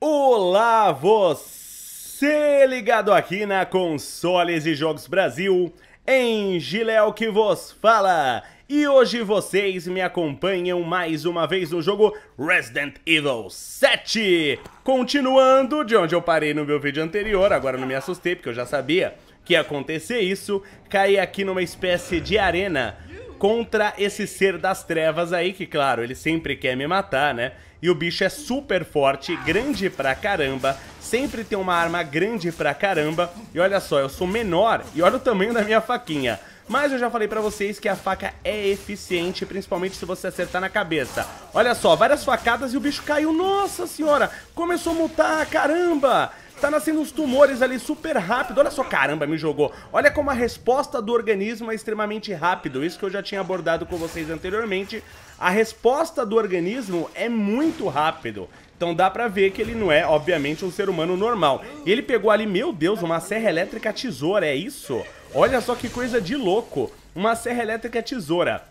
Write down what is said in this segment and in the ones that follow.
Olá, você ligado aqui na Consoles e Jogos Brasil, em Gileo que vos fala. E hoje vocês me acompanham mais uma vez no jogo Resident Evil 7. Continuando de onde eu parei no meu vídeo anterior, agora não me assustei porque eu já sabia que ia acontecer isso, caí aqui numa espécie de arena contra esse ser das trevas aí, que claro, ele sempre quer me matar, né? E o bicho é super forte, grande pra caramba, sempre tem uma arma grande pra caramba. E olha só, eu sou menor e olha o tamanho da minha faquinha. Mas eu já falei pra vocês que a faca é eficiente, principalmente se você acertar na cabeça. Olha só, várias facadas e o bicho caiu. Nossa senhora, começou a mutar, caramba! Tá nascendo uns tumores ali super rápido. Olha só, caramba, me jogou. Olha como a resposta do organismo é extremamente rápido. Isso que eu já tinha abordado com vocês anteriormente. A resposta do organismo é muito rápido. Então dá pra ver que ele não é, obviamente, um ser humano normal. Ele pegou ali, meu Deus, uma serra elétrica tesoura, é isso? Olha só que coisa de louco. Uma serra elétrica tesoura.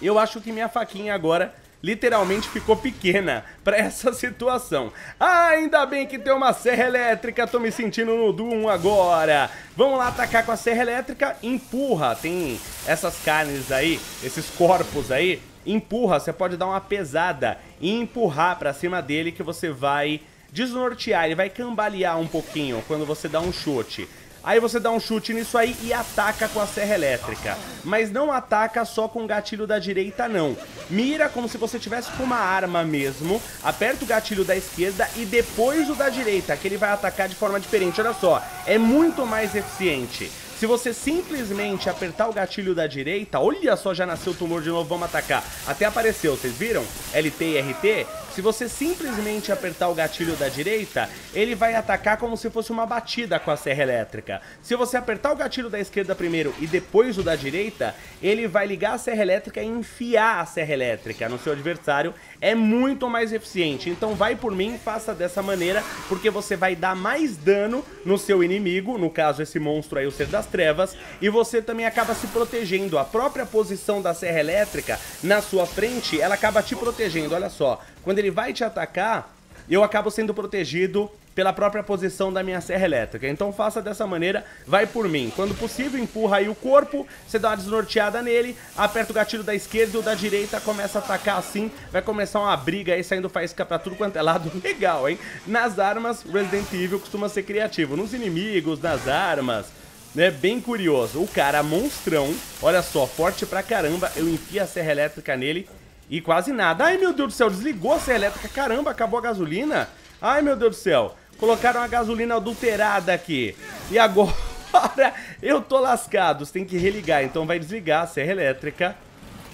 Eu acho que minha faquinha agora literalmente ficou pequena para essa situação. Ah, ainda bem que tem uma serra elétrica, tô me sentindo no Doom agora. Vamos lá atacar com a serra elétrica, empurra, tem essas carnes aí, esses corpos aí, empurra, você pode dar uma pesada e empurrar para cima dele que você vai desnortear, ele vai cambalear um pouquinho quando você dá um chute. Aí você dá um chute nisso aí e ataca com a serra elétrica. Mas não ataca só com o gatilho da direita, não. Mira como se você tivesse com uma arma mesmo, aperta o gatilho da esquerda e depois o da direita, que ele vai atacar de forma diferente. Olha só, é muito mais eficiente. Se você simplesmente apertar o gatilho da direita, olha só, já nasceu o tumor de novo, vamos atacar. Até apareceu, vocês viram? LT e RT. Se você simplesmente apertar o gatilho da direita, ele vai atacar como se fosse uma batida com a serra elétrica. Se você apertar o gatilho da esquerda primeiro e depois o da direita, ele vai ligar a serra elétrica e enfiar a serra elétrica no seu adversário é muito mais eficiente. Então vai por mim, faça dessa maneira, porque você vai dar mais dano no seu inimigo, no caso esse monstro aí, o Ser das Trevas, e você também acaba se protegendo. A própria posição da Serra Elétrica na sua frente, ela acaba te protegendo, olha só. Quando ele vai te atacar, eu acabo sendo protegido pela própria posição da minha serra elétrica. Então faça dessa maneira, vai por mim. Quando possível, empurra aí o corpo, você dá uma desnorteada nele, aperta o gatilho da esquerda e o da direita começa a atacar assim, vai começar uma briga aí, saindo faísca pra tudo quanto é lado. Legal, hein? Nas armas, Resident Evil costuma ser criativo, nos inimigos, nas armas... É bem curioso, o cara monstrão, olha só, forte pra caramba, eu enfio a serra elétrica nele e quase nada. Ai meu Deus do céu, desligou a serra elétrica, caramba, acabou a gasolina. Ai meu Deus do céu, Colocaram a gasolina adulterada aqui. E agora eu tô lascado. Você tem que religar. Então vai desligar a serra elétrica.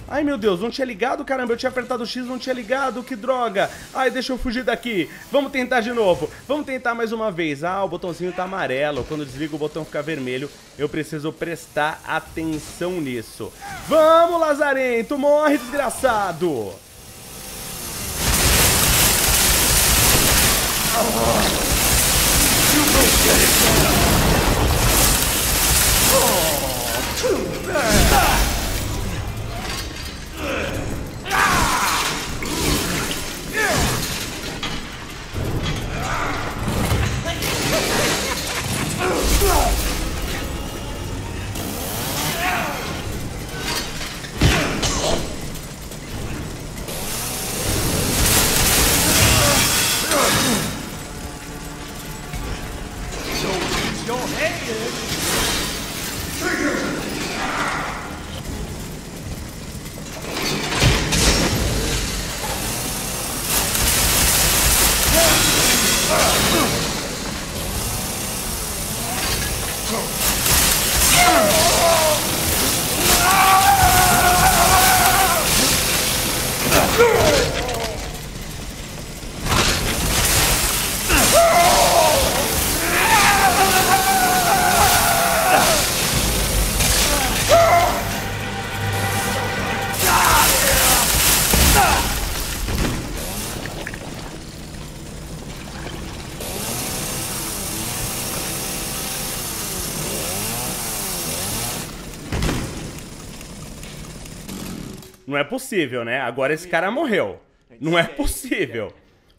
Ai, meu Deus, não tinha ligado, caramba. Eu tinha apertado o X, não tinha ligado. Que droga. Ai, deixa eu fugir daqui. Vamos tentar de novo. Vamos tentar mais uma vez. Ah, o botãozinho tá amarelo. Quando desliga o botão fica vermelho. Eu preciso prestar atenção nisso. Vamos, Lazarento. Morre, desgraçado. Oh. Oh, too bad! Não é possível, né? Agora esse cara morreu. Não é né? possível.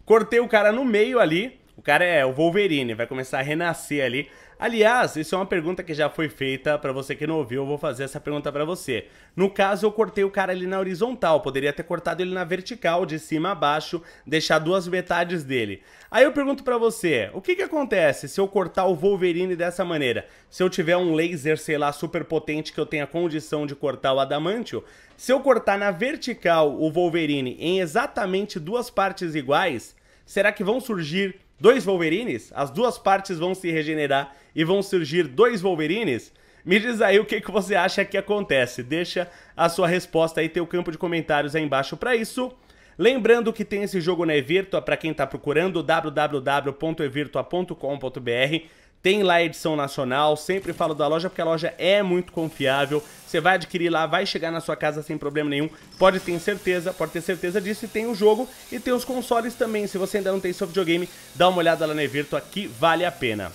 Cortei o cara no meio ali. O cara é o Wolverine, vai começar a renascer ali. Aliás, isso é uma pergunta que já foi feita para você que não ouviu, eu vou fazer essa pergunta para você. No caso, eu cortei o cara ali na horizontal, poderia ter cortado ele na vertical, de cima a baixo, deixar duas metades dele. Aí eu pergunto para você, o que que acontece se eu cortar o Wolverine dessa maneira? Se eu tiver um laser, sei lá, super potente que eu tenha condição de cortar o Adamantio, se eu cortar na vertical o Wolverine em exatamente duas partes iguais, será que vão surgir dois Wolverines? As duas partes vão se regenerar e vão surgir dois Wolverines? Me diz aí o que, que você acha que acontece. Deixa a sua resposta aí, teu campo de comentários aí embaixo para isso. Lembrando que tem esse jogo na Evirtua, para quem está procurando, www.evirtua.com.br Tem lá a edição nacional, sempre falo da loja porque a loja é muito confiável. Você vai adquirir lá, vai chegar na sua casa sem problema nenhum. Pode ter certeza, pode ter certeza disso. E tem o jogo e tem os consoles também. Se você ainda não tem seu videogame, dá uma olhada lá na Evirtua que vale a pena.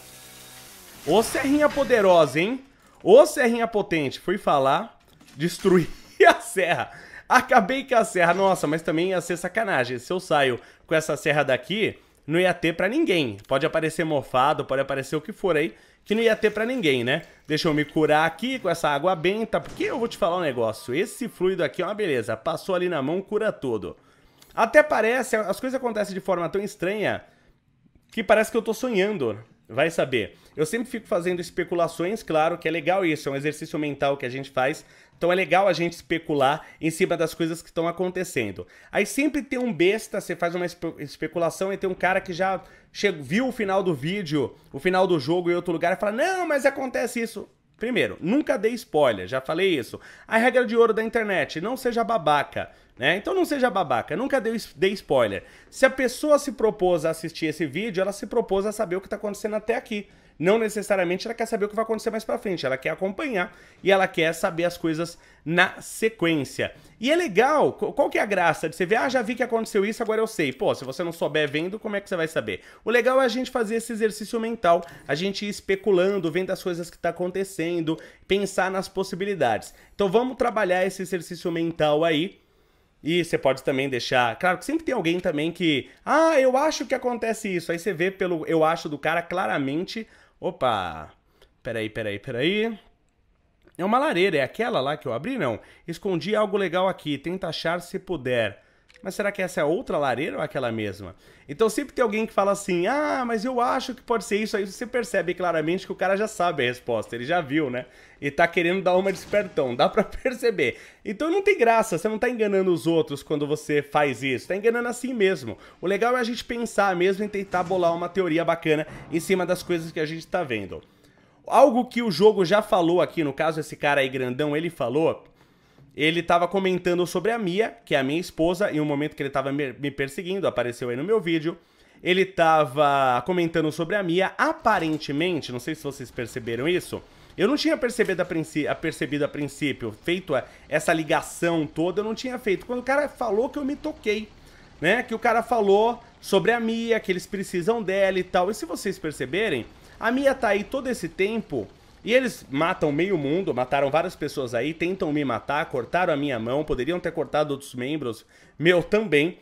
Ô Serrinha poderosa, hein? Ô Serrinha potente. Fui falar, destruí a serra. Acabei com a serra. Nossa, mas também ia ser sacanagem. Se eu saio com essa serra daqui, não ia ter pra ninguém. Pode aparecer mofado, pode aparecer o que for aí, que não ia ter pra ninguém, né? Deixa eu me curar aqui com essa água benta, porque eu vou te falar um negócio. Esse fluido aqui é uma beleza. Passou ali na mão, cura tudo. Até parece, as coisas acontecem de forma tão estranha que parece que eu tô sonhando. Vai saber. Eu sempre fico fazendo especulações, claro que é legal isso, é um exercício mental que a gente faz. Então é legal a gente especular em cima das coisas que estão acontecendo. Aí sempre tem um besta, você faz uma espe especulação e tem um cara que já chegou, viu o final do vídeo, o final do jogo em outro lugar e fala: Não, mas acontece isso. Primeiro, nunca dê spoiler, já falei isso. A regra de ouro da internet: não seja babaca. Né? Então não seja babaca, nunca dê, dê spoiler. Se a pessoa se propôs a assistir esse vídeo, ela se propôs a saber o que está acontecendo até aqui. Não necessariamente ela quer saber o que vai acontecer mais para frente, ela quer acompanhar e ela quer saber as coisas na sequência. E é legal, qual que é a graça de você ver, ah, já vi que aconteceu isso, agora eu sei. Pô, se você não souber vendo, como é que você vai saber? O legal é a gente fazer esse exercício mental, a gente ir especulando, vendo as coisas que tá acontecendo, pensar nas possibilidades. Então vamos trabalhar esse exercício mental aí e você pode também deixar. Claro que sempre tem alguém também que. Ah, eu acho que acontece isso. Aí você vê pelo eu acho do cara claramente. Opa! Peraí, peraí, peraí. É uma lareira, é aquela lá que eu abri? Não. Escondi algo legal aqui. Tenta achar se puder. Mas será que essa é outra lareira ou aquela mesma? Então sempre tem alguém que fala assim: "Ah, mas eu acho que pode ser isso". Aí você percebe claramente que o cara já sabe a resposta, ele já viu, né? E tá querendo dar uma despertão, dá para perceber. Então não tem graça, você não tá enganando os outros quando você faz isso, tá enganando assim mesmo. O legal é a gente pensar mesmo e tentar bolar uma teoria bacana em cima das coisas que a gente tá vendo. Algo que o jogo já falou aqui, no caso esse cara aí grandão, ele falou ele estava comentando sobre a Mia, que é a minha esposa, em um momento que ele estava me perseguindo, apareceu aí no meu vídeo. Ele estava comentando sobre a Mia, aparentemente, não sei se vocês perceberam isso, eu não tinha percebido a, princ... percebido a princípio, feito essa ligação toda, eu não tinha feito. Quando o cara falou que eu me toquei, né? Que o cara falou sobre a Mia, que eles precisam dela e tal. E se vocês perceberem, a Mia tá aí todo esse tempo e eles matam meio mundo, mataram várias pessoas aí, tentam me matar, cortaram a minha mão, poderiam ter cortado outros membros, meu também.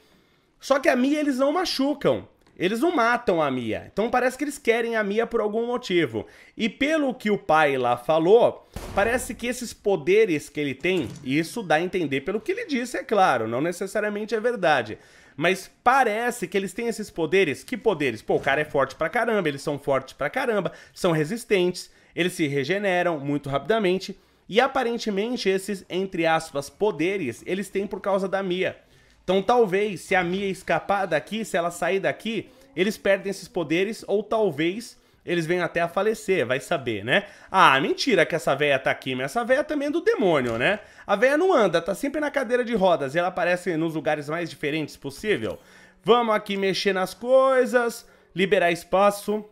Só que a Mia eles não machucam. Eles não matam a Mia. Então parece que eles querem a Mia por algum motivo. E pelo que o pai lá falou, parece que esses poderes que ele tem, isso dá a entender pelo que ele disse, é claro, não necessariamente é verdade. Mas parece que eles têm esses poderes. Que poderes? Pô, o cara é forte pra caramba, eles são fortes pra caramba, são resistentes eles se regeneram muito rapidamente e aparentemente esses, entre aspas, poderes, eles têm por causa da Mia. Então talvez se a Mia escapar daqui, se ela sair daqui, eles perdem esses poderes ou talvez eles venham até a falecer, vai saber, né? Ah, mentira que essa véia tá aqui, mas essa véia também é do demônio, né? A véia não anda, tá sempre na cadeira de rodas e ela aparece nos lugares mais diferentes possível. Vamos aqui mexer nas coisas, liberar espaço.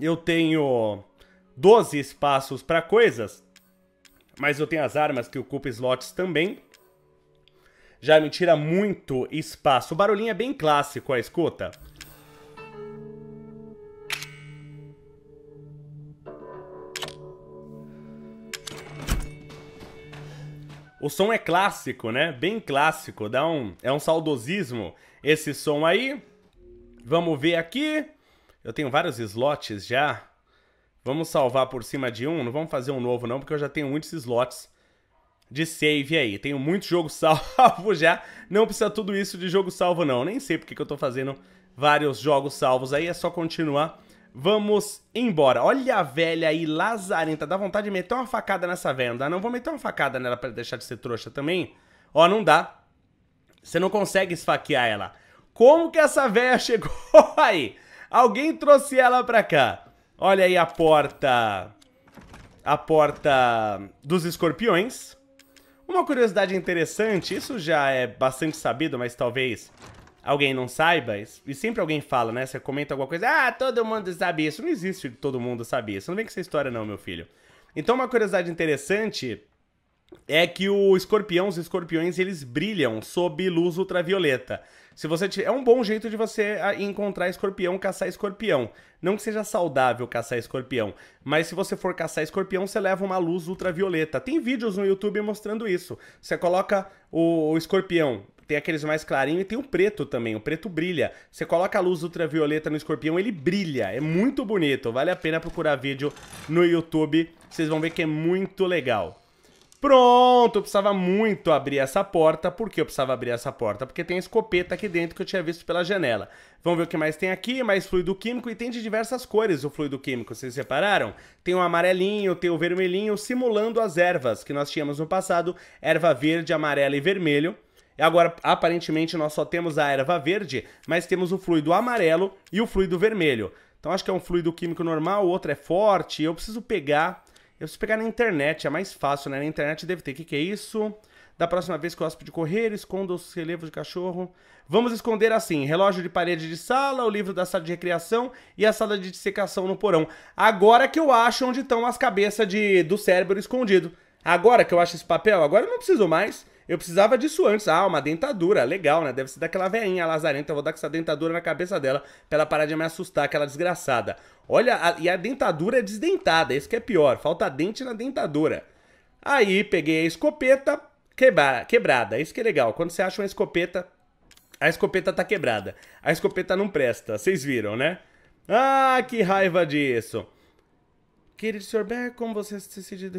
Eu tenho 12 espaços para coisas, mas eu tenho as armas que ocupam slots também. Já me tira muito espaço. O barulhinho é bem clássico, ó, escuta. O som é clássico, né? Bem clássico, dá um, é um saudosismo esse som aí. Vamos ver aqui. Eu tenho vários slots já. Vamos salvar por cima de um? Não vamos fazer um novo, não, porque eu já tenho muitos slots de save aí. Tenho muito jogo salvo já. Não precisa tudo isso de jogo salvo, não. Nem sei porque que eu tô fazendo vários jogos salvos aí. É só continuar. Vamos embora. Olha a velha aí, lazarenta. Dá vontade de meter uma facada nessa velha, não dá? Não vou meter uma facada nela pra deixar de ser trouxa também. Ó, não dá. Você não consegue esfaquear ela. Como que essa velha chegou aí? Alguém trouxe ela pra cá. Olha aí a porta... A porta dos escorpiões. Uma curiosidade interessante, isso já é bastante sabido, mas talvez alguém não saiba, e sempre alguém fala, né? Você comenta alguma coisa, ah, todo mundo sabe isso. Não existe todo mundo sabe isso. Não vem com essa história não, meu filho. Então uma curiosidade interessante é que o escorpião, os escorpiões, eles brilham sob luz ultravioleta. Se você tiver, é um bom jeito de você ah, encontrar escorpião, caçar escorpião. Não que seja saudável caçar escorpião, mas se você for caçar escorpião, você leva uma luz ultravioleta. Tem vídeos no YouTube mostrando isso. Você coloca o, o escorpião, tem aqueles mais clarinhos e tem o preto também. O preto brilha. Você coloca a luz ultravioleta no escorpião, ele brilha. É muito bonito. Vale a pena procurar vídeo no YouTube. Vocês vão ver que é muito legal. Pronto, eu precisava muito abrir essa porta. Por que eu precisava abrir essa porta? Porque tem escopeta aqui dentro que eu tinha visto pela janela. Vamos ver o que mais tem aqui, mais fluido químico e tem de diversas cores o fluido químico, vocês repararam? Tem o amarelinho, tem o vermelhinho, simulando as ervas que nós tínhamos no passado, erva verde, amarela e vermelho. Agora, aparentemente, nós só temos a erva verde, mas temos o fluido amarelo e o fluido vermelho. Então, acho que é um fluido químico normal, o outro é forte, eu preciso pegar eu preciso pegar na internet, é mais fácil, né? Na internet deve ter. O que, que é isso? Da próxima vez que o hóspede correr, esconda os relevos de cachorro. Vamos esconder assim: relógio de parede de sala, o livro da sala de recreação e a sala de dissecação no porão. Agora que eu acho onde estão as cabeças de, do cérebro escondido. Agora que eu acho esse papel, agora eu não preciso mais. Eu precisava disso antes. Ah, uma dentadura, legal, né? Deve ser daquela veinha lazarenta. Eu vou dar com essa dentadura na cabeça dela pra ela parar de me assustar, aquela desgraçada. Olha, a... e a dentadura é desdentada, isso que é pior. Falta dente na dentadura. Aí peguei a escopeta quebra... quebrada. Isso que é legal. Quando você acha uma escopeta, a escopeta tá quebrada. A escopeta não presta, vocês viram, né? Ah, que raiva disso. Querido Sr. Beck, como você se decidiu?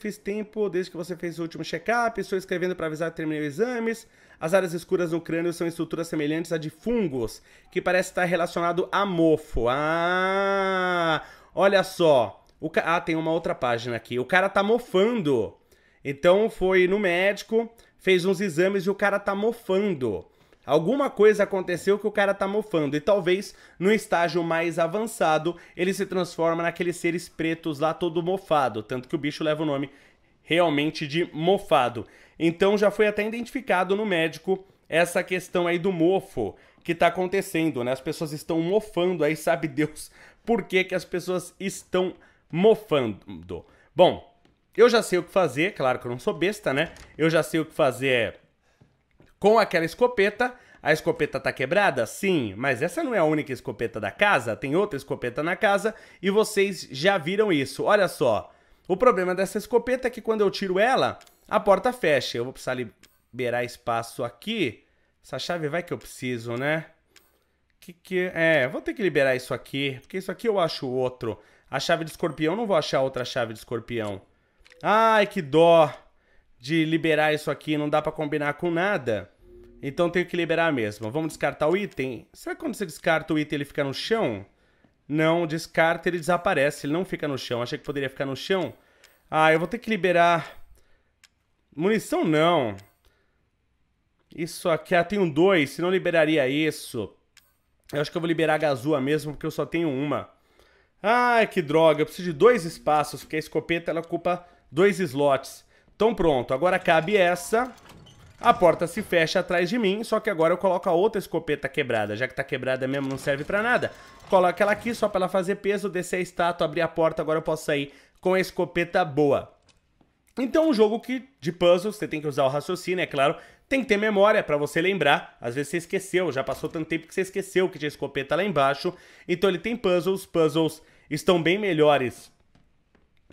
Fiz tempo desde que você fez o último check-up, estou escrevendo para avisar que terminei os exames. As áreas escuras no crânio são estruturas semelhantes à de fungos, que parece estar relacionado a mofo. Ah! Olha só. O ca... Ah, tem uma outra página aqui. O cara tá mofando. Então foi no médico, fez uns exames e o cara tá mofando. Alguma coisa aconteceu que o cara tá mofando, e talvez no estágio mais avançado ele se transforma naqueles seres pretos lá todo mofado, tanto que o bicho leva o nome realmente de mofado. Então já foi até identificado no médico essa questão aí do mofo que tá acontecendo, né? As pessoas estão mofando aí, sabe Deus por que, que as pessoas estão mofando. Bom, eu já sei o que fazer, claro que eu não sou besta, né? Eu já sei o que fazer é com aquela escopeta. A escopeta tá quebrada? Sim, mas essa não é a única escopeta da casa, tem outra escopeta na casa e vocês já viram isso. Olha só, o problema dessa escopeta é que quando eu tiro ela, a porta fecha. Eu vou precisar liberar espaço aqui. Essa chave vai que eu preciso, né? Que que... É, vou ter que liberar isso aqui, porque isso aqui eu acho outro. A chave de escorpião, não vou achar outra chave de escorpião. Ai, que dó de liberar isso aqui não dá para combinar com nada. Então tenho que liberar mesmo. Vamos descartar o item. Será que quando você descarta o item ele fica no chão? Não, descarta ele desaparece. Ele não fica no chão. Achei que poderia ficar no chão. Ah, eu vou ter que liberar... Munição não. Isso aqui... Ah, tenho dois. Se não liberaria isso. Eu acho que eu vou liberar a Gazua mesmo, porque eu só tenho uma. Ai, que droga. Eu preciso de dois espaços, porque a escopeta ela ocupa dois slots. Então pronto, agora cabe essa. A porta se fecha atrás de mim, só que agora eu coloco a outra escopeta quebrada. Já que tá quebrada mesmo, não serve pra nada. Coloca ela aqui só pra ela fazer peso, descer a estátua, abrir a porta. Agora eu posso sair com a escopeta boa. Então, um jogo que de puzzle, você tem que usar o raciocínio, é claro. Tem que ter memória para você lembrar. Às vezes você esqueceu, já passou tanto tempo que você esqueceu que tinha escopeta lá embaixo. Então ele tem puzzles, puzzles estão bem melhores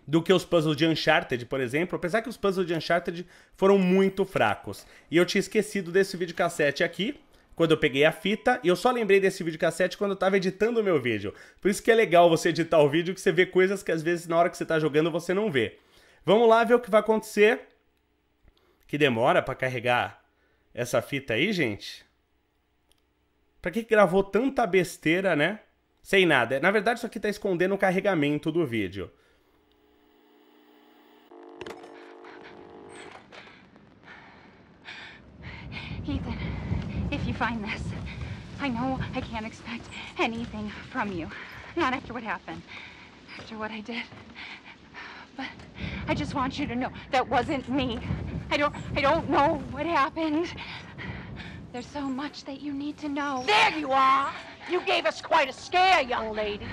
do que os puzzles de Uncharted, por exemplo, apesar que os puzzles de Uncharted foram muito fracos. E eu tinha esquecido desse videocassete aqui, quando eu peguei a fita, e eu só lembrei desse videocassete quando eu tava editando o meu vídeo. Por isso que é legal você editar o vídeo, que você vê coisas que às vezes na hora que você tá jogando você não vê. Vamos lá ver o que vai acontecer. Que demora para carregar essa fita aí, gente. Pra que gravou tanta besteira, né? Sem nada. Na verdade, isso aqui tá escondendo o carregamento do vídeo. find this. I know I can't expect anything from you. Not after what happened. After what I did. But I just want you to know that wasn't me. I don't I don't know what happened. There's so much that you need to know. There you are! You gave us quite a scare, young lady.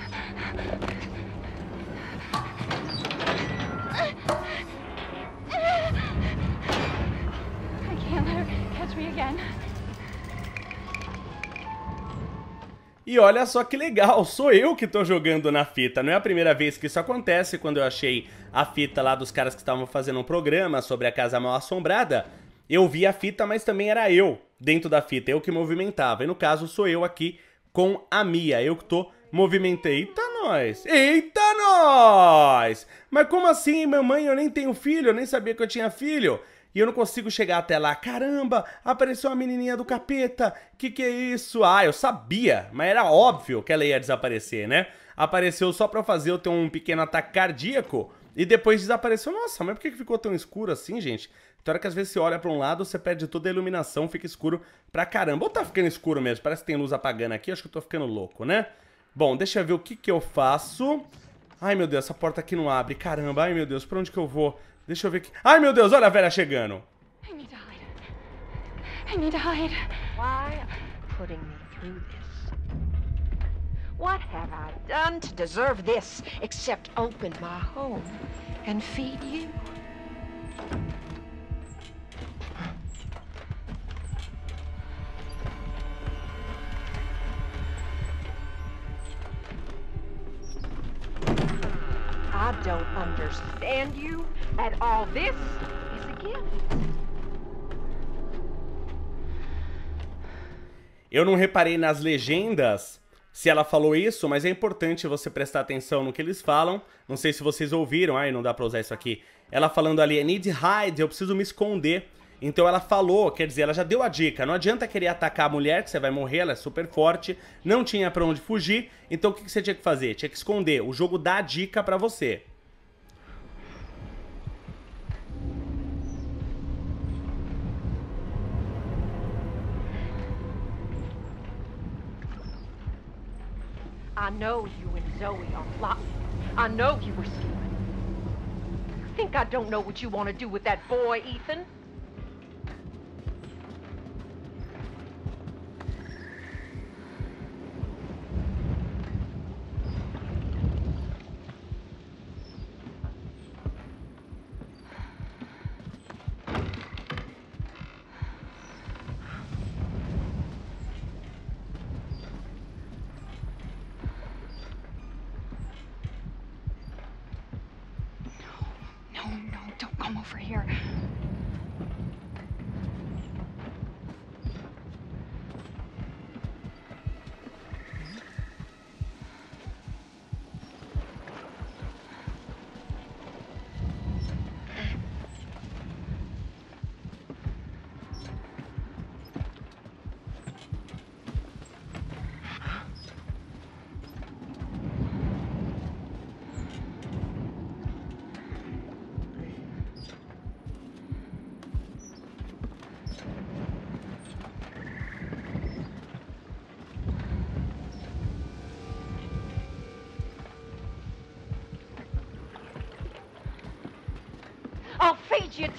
E olha só que legal, sou eu que tô jogando na fita. Não é a primeira vez que isso acontece, quando eu achei a fita lá dos caras que estavam fazendo um programa sobre a Casa Mal Assombrada, eu vi a fita, mas também era eu dentro da fita, eu que movimentava. E no caso sou eu aqui com a Mia, eu que tô movimentei. Eita nós! Eita nós! Mas como assim, mamãe, eu nem tenho filho, eu nem sabia que eu tinha filho. E eu não consigo chegar até lá. Caramba, apareceu uma menininha do capeta. Que que é isso? Ah, eu sabia, mas era óbvio que ela ia desaparecer, né? Apareceu só pra fazer eu ter um pequeno ataque cardíaco e depois desapareceu. Nossa, mas por que ficou tão escuro assim, gente? Então, hora que às vezes você olha para um lado, você perde toda a iluminação, fica escuro pra caramba. Ou tá ficando escuro mesmo, parece que tem luz apagando aqui, acho que eu tô ficando louco, né? Bom, deixa eu ver o que que eu faço. Ai, meu Deus, essa porta aqui não abre, caramba. Ai, meu Deus, pra onde que eu vou? Deixa eu ver aqui. Ai, meu Deus, olha a Vera chegando. I need hide. I need hide. Why putting me through this? What have I done to deserve this except open my home and feed you? I don't understand you at all. This is a gift. Eu não reparei nas legendas se ela falou isso, mas é importante você prestar atenção no que eles falam. Não sei se vocês ouviram, aí não dá pra usar isso aqui. Ela falando ali, I need hide, eu preciso me esconder. Então ela falou, quer dizer, ela já deu a dica. Não adianta querer atacar a mulher, que você vai morrer, ela é super forte, não tinha pra onde fugir. Então o que você tinha que fazer? Tinha que esconder. O jogo dá a dica pra você. I know you and Zoe are plotting. I know you were scheming. Think I don't know what you want to do with that boy, Ethan? Don't come over here.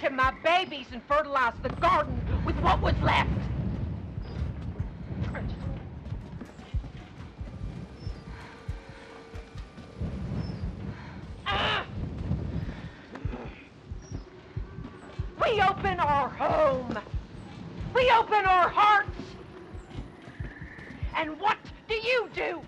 To my babies and fertilize the garden with what was left. We open our home. We open our hearts. And what do you do?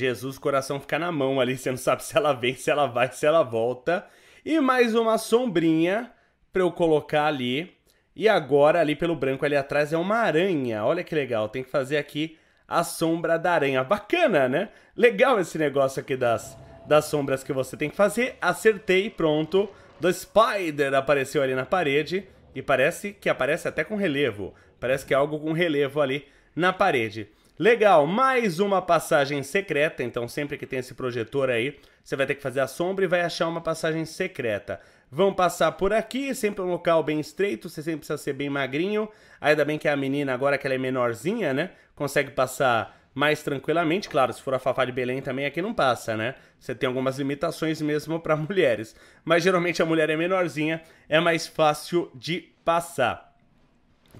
Jesus, coração fica na mão ali, você não sabe se ela vem, se ela vai, se ela volta. E mais uma sombrinha para eu colocar ali. E agora, ali pelo branco ali atrás, é uma aranha. Olha que legal, tem que fazer aqui a sombra da aranha. Bacana, né? Legal esse negócio aqui das, das sombras que você tem que fazer. Acertei, pronto. Do Spider apareceu ali na parede. E parece que aparece até com relevo. Parece que é algo com relevo ali na parede. Legal, mais uma passagem secreta, então sempre que tem esse projetor aí, você vai ter que fazer a sombra e vai achar uma passagem secreta. Vão passar por aqui, sempre um local bem estreito, você sempre precisa ser bem magrinho. Ainda bem que a menina, agora que ela é menorzinha, né, consegue passar mais tranquilamente. Claro, se for a Fafá de Belém também aqui não passa, né? Você tem algumas limitações mesmo para mulheres. Mas geralmente a mulher é menorzinha, é mais fácil de passar.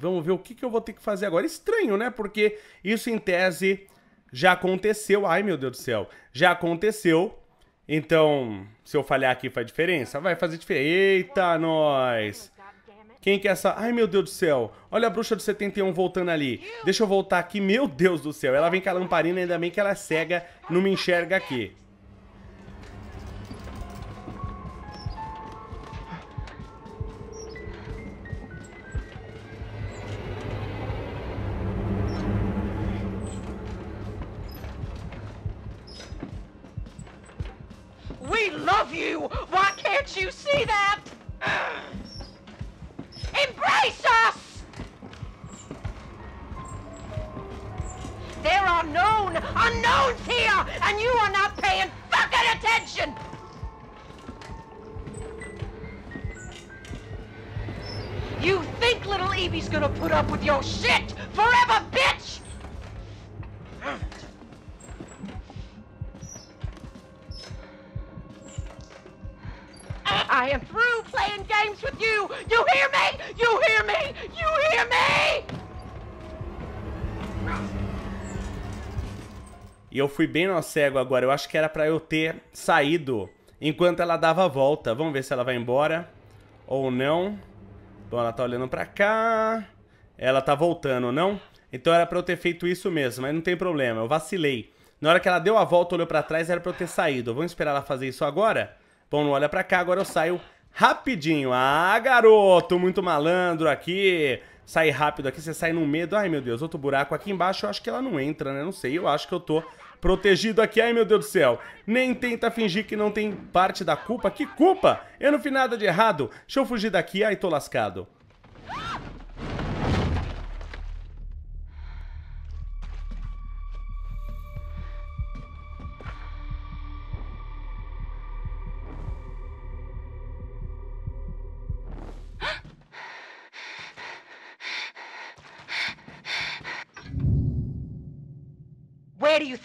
Vamos ver o que, que eu vou ter que fazer agora. Estranho, né? Porque isso, em tese, já aconteceu. Ai, meu Deus do céu. Já aconteceu. Então, se eu falhar aqui, faz diferença? Vai fazer diferença. Eita, nós! Quem que é essa? Ai, meu Deus do céu. Olha a bruxa do 71 voltando ali. Deixa eu voltar aqui. Meu Deus do céu. Ela vem com a lamparina, ainda bem que ela é cega, não me enxerga aqui. I love you! Why can't you see that? Embrace us! There are known unknowns here, and you are not paying fucking attention! You think little Evie's gonna put up with your shit forever, bitch? eu fui bem no cego agora. Eu acho que era pra eu ter saído enquanto ela dava a volta. Vamos ver se ela vai embora ou não. Bom, ela tá olhando pra cá. Ela tá voltando, não? Então era pra eu ter feito isso mesmo, mas não tem problema. Eu vacilei. Na hora que ela deu a volta, olhou pra trás, era pra eu ter saído. Vamos esperar ela fazer isso agora? Bom, não olha pra cá, agora eu saio rapidinho. Ah, garoto, muito malandro aqui. Sai rápido aqui, você sai no medo. Ai, meu Deus, outro buraco aqui embaixo. Eu acho que ela não entra, né? Não sei, eu acho que eu tô protegido aqui. Ai, meu Deus do céu. Nem tenta fingir que não tem parte da culpa. Que culpa? Eu não fiz nada de errado. Deixa eu fugir daqui. Ai, tô lascado.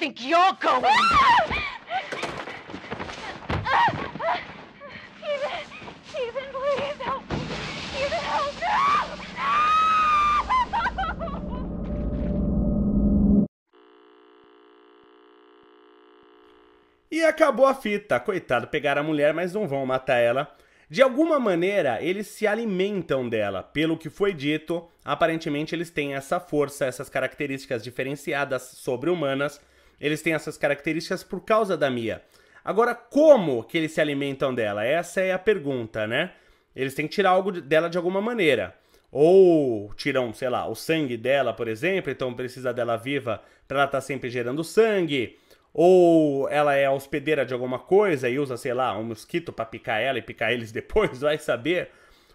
think you're going? E acabou a fita. Coitado, pegaram a mulher, mas não vão matar ela. De alguma maneira, eles se alimentam dela. Pelo que foi dito, aparentemente eles têm essa força, essas características diferenciadas sobre-humanas eles têm essas características por causa da Mia. Agora, como que eles se alimentam dela? Essa é a pergunta, né? Eles têm que tirar algo dela de alguma maneira. Ou tiram, sei lá, o sangue dela, por exemplo, então precisa dela viva para ela estar tá sempre gerando sangue. Ou ela é hospedeira de alguma coisa e usa, sei lá, um mosquito para picar ela e picar eles depois, vai saber.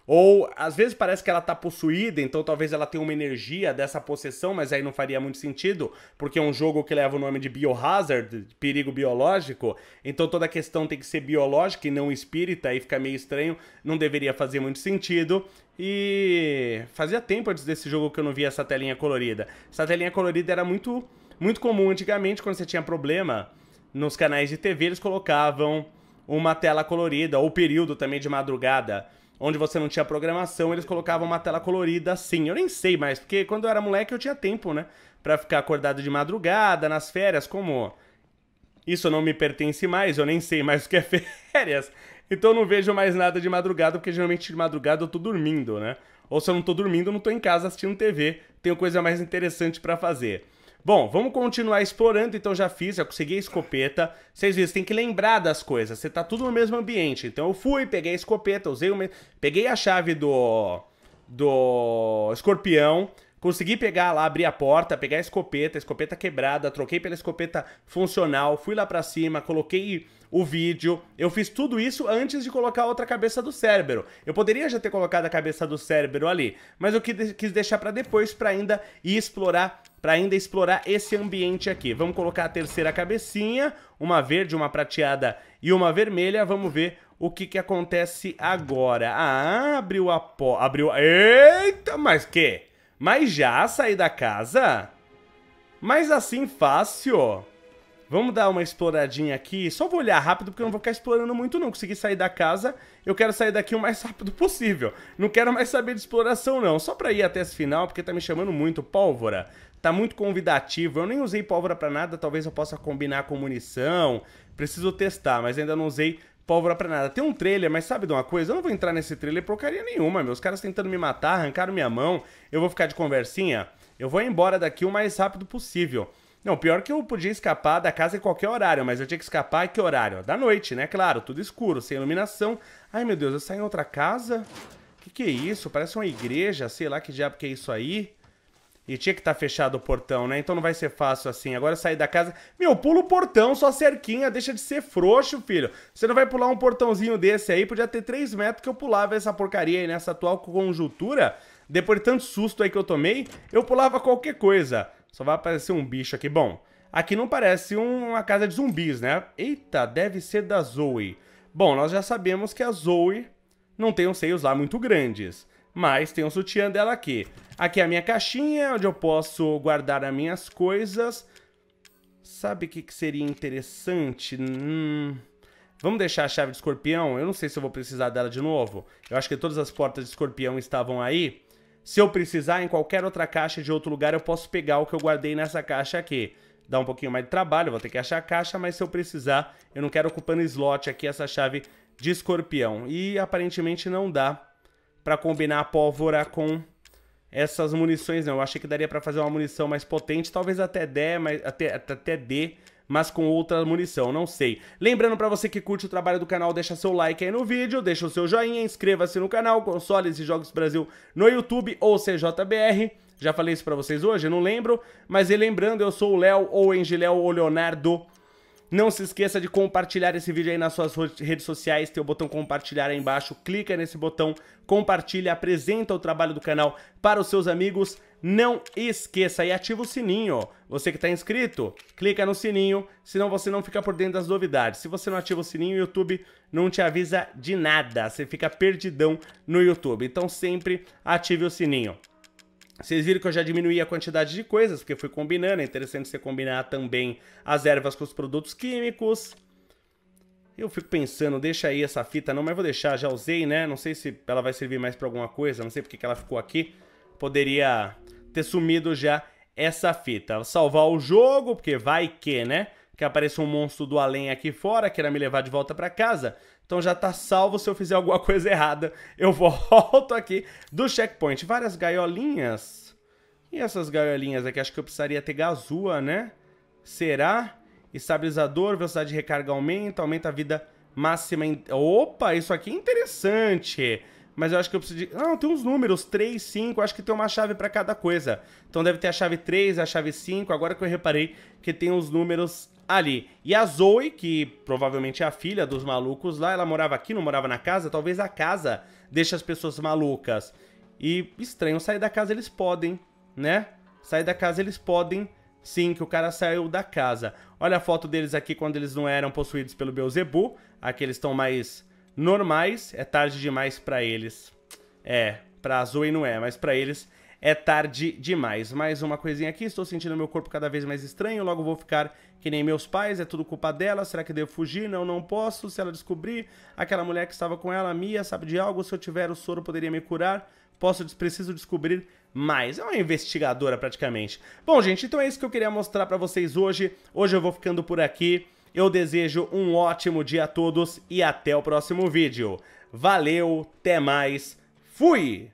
Ou às vezes parece que ela tá possuída, então talvez ela tenha uma energia dessa possessão, mas aí não faria muito sentido, porque é um jogo que leva o nome de biohazard, perigo biológico. Então toda a questão tem que ser biológica e não espírita, aí fica meio estranho, não deveria fazer muito sentido. E fazia tempo antes desse jogo que eu não via essa telinha colorida. Essa telinha colorida era muito muito comum antigamente quando você tinha problema nos canais de TV, eles colocavam uma tela colorida ou período também de madrugada onde você não tinha programação, eles colocavam uma tela colorida assim. Eu nem sei mais, porque quando eu era moleque eu tinha tempo, né? Pra ficar acordado de madrugada, nas férias, como isso não me pertence mais, eu nem sei mais o que é férias. Então eu não vejo mais nada de madrugada, porque geralmente de madrugada eu tô dormindo, né? Ou se eu não tô dormindo, eu não tô em casa assistindo TV, tenho coisa mais interessante para fazer. Bom, vamos continuar explorando, então já fiz, já consegui a escopeta. Vocês viram, você tem que lembrar das coisas, você tá tudo no mesmo ambiente. Então eu fui, peguei a escopeta, usei o... Peguei a chave do... do escorpião, Consegui pegar lá, abrir a porta, pegar a escopeta, a escopeta quebrada, troquei pela escopeta funcional, fui lá para cima, coloquei o vídeo. Eu fiz tudo isso antes de colocar a outra cabeça do Cérebro. Eu poderia já ter colocado a cabeça do Cérebro ali, mas eu quis deixar para depois para ainda explorar para ainda explorar esse ambiente aqui. Vamos colocar a terceira cabecinha, uma verde, uma prateada e uma vermelha. Vamos ver o que que acontece agora. Ah, abriu a porta. abriu... Eita, mas que... Mas já sair da casa? Mas assim fácil. Vamos dar uma exploradinha aqui. Só vou olhar rápido, porque eu não vou ficar explorando muito, não. Consegui sair da casa. Eu quero sair daqui o mais rápido possível. Não quero mais saber de exploração, não. Só pra ir até esse final, porque tá me chamando muito pólvora. Tá muito convidativo. Eu nem usei pólvora pra nada. Talvez eu possa combinar com munição. Preciso testar, mas ainda não usei pólvora pra nada. Tem um trailer, mas sabe de uma coisa? Eu não vou entrar nesse trailer porcaria nenhuma, meu. Os caras tentando me matar, arrancaram minha mão, eu vou ficar de conversinha. Eu vou embora daqui o mais rápido possível. Não, pior que eu podia escapar da casa em qualquer horário, mas eu tinha que escapar em que horário? Da noite, né? Claro, tudo escuro, sem iluminação. Ai, meu Deus, eu saí em outra casa? Que que é isso? Parece uma igreja, sei lá que diabo que é isso aí. E tinha que estar tá fechado o portão, né? Então não vai ser fácil assim. Agora sair da casa. Meu, pula o portão, só cerquinha, deixa de ser frouxo, filho. Você não vai pular um portãozinho desse aí. Podia ter 3 metros que eu pulava essa porcaria aí nessa atual conjuntura. Depois de tanto susto aí que eu tomei, eu pulava qualquer coisa. Só vai aparecer um bicho aqui. Bom, aqui não parece uma casa de zumbis, né? Eita, deve ser da Zoe. Bom, nós já sabemos que a Zoe não tem os seios lá muito grandes. Mas tem um sutiã dela aqui. Aqui é a minha caixinha, onde eu posso guardar as minhas coisas. Sabe o que, que seria interessante? Hum... Vamos deixar a chave de escorpião? Eu não sei se eu vou precisar dela de novo. Eu acho que todas as portas de escorpião estavam aí. Se eu precisar, em qualquer outra caixa de outro lugar, eu posso pegar o que eu guardei nessa caixa aqui. Dá um pouquinho mais de trabalho, vou ter que achar a caixa, mas se eu precisar, eu não quero ocupando slot aqui essa chave de escorpião. E aparentemente não dá para combinar a pólvora com essas munições, não. Eu achei que daria para fazer uma munição mais potente, talvez até D, mas até, até D, mas com outra munição, não sei. Lembrando para você que curte o trabalho do canal, deixa seu like aí no vídeo, deixa o seu joinha, inscreva-se no canal Consoles e Jogos Brasil no YouTube ou CJBR. Já falei isso para vocês hoje, não lembro, mas e lembrando, eu sou o Léo ou Engiléo ou Leonardo não se esqueça de compartilhar esse vídeo aí nas suas redes sociais, tem o botão compartilhar aí embaixo, clica nesse botão, compartilha, apresenta o trabalho do canal para os seus amigos. Não esqueça e ativa o sininho. Você que está inscrito, clica no sininho, senão você não fica por dentro das novidades. Se você não ativa o sininho, o YouTube não te avisa de nada. Você fica perdidão no YouTube. Então sempre ative o sininho. Vocês viram que eu já diminuí a quantidade de coisas, porque fui combinando. É interessante você combinar também as ervas com os produtos químicos. Eu fico pensando, deixa aí essa fita, não, mas vou deixar, já usei, né? Não sei se ela vai servir mais para alguma coisa, não sei porque que ela ficou aqui. Poderia ter sumido já essa fita. Vou salvar o jogo, porque vai que, né? Que apareça um monstro do além aqui fora, queira me levar de volta para casa. Então já tá salvo se eu fizer alguma coisa errada. Eu volto aqui do checkpoint. Várias gaiolinhas. E essas gaiolinhas aqui? Acho que eu precisaria ter gazua, né? Será? Estabilizador, velocidade de recarga aumenta, aumenta a vida máxima. Opa, isso aqui é interessante. Interessante mas eu acho que eu preciso de. Não, tem uns números, 3, 5, acho que tem uma chave para cada coisa. Então deve ter a chave 3, a chave 5, agora que eu reparei que tem uns números ali. E a Zoe, que provavelmente é a filha dos malucos lá, ela morava aqui, não morava na casa, talvez a casa deixe as pessoas malucas. E estranho, sair da casa eles podem, né? Sair da casa eles podem. Sim, que o cara saiu da casa. Olha a foto deles aqui quando eles não eram possuídos pelo Beuzebu. Aqui eles estão mais normais, é tarde demais para eles. É, pra Zoe não é, mas para eles é tarde demais. Mais uma coisinha aqui, estou sentindo meu corpo cada vez mais estranho, logo vou ficar que nem meus pais, é tudo culpa dela, será que devo fugir? Não, não posso, se ela descobrir, aquela mulher que estava com ela, Mia, sabe de algo, se eu tiver o soro poderia me curar, posso, preciso descobrir mais. É uma investigadora praticamente. Bom, gente, então é isso que eu queria mostrar para vocês hoje. Hoje eu vou ficando por aqui. Eu desejo um ótimo dia a todos e até o próximo vídeo. Valeu, até mais, fui!